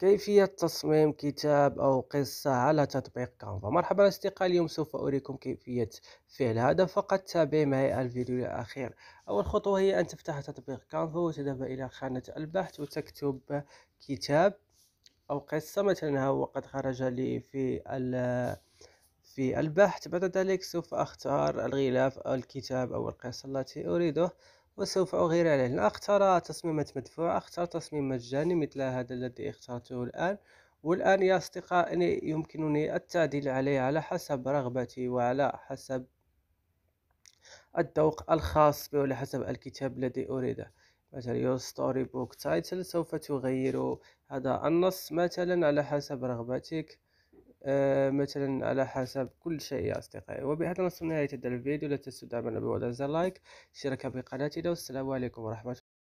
كيفية تصميم كتاب أو قصة على تطبيق كانفا مرحبا أصدقاء اليوم سوف أريكم كيفية فعل هذا فقط تابع معي الفيديو الأخير أول خطوة هي أن تفتح تطبيق كانفا وتذهب إلى خانة البحث وتكتب كتاب أو قصة مثلا ها هو قد خرج لي في في البحث بعد ذلك سوف أختار الغلاف أو الكتاب أو القصة التي أريده وسوف أغير عليه اختار تصميمات مدفوعة اختار تصميم مجاني مثل هذا الذي اخترته الآن والآن يا أصدقائي يمكنني التعديل عليه على حسب رغبتي وعلى حسب الذوق الخاص به وعلى حسب الكتاب الذي أريده مثلا يو ستوري بوك تايتل سوف تغير هذا النص مثلا على حسب رغبتك آه، مثلا على حسب كل شيء يا أصدقائي وبهذا نصل نهاية هذا الفيديو لا تنسوا دعمنا بوضع زر لايك اشتراك بقناتنا والسلام عليكم ورحمة الله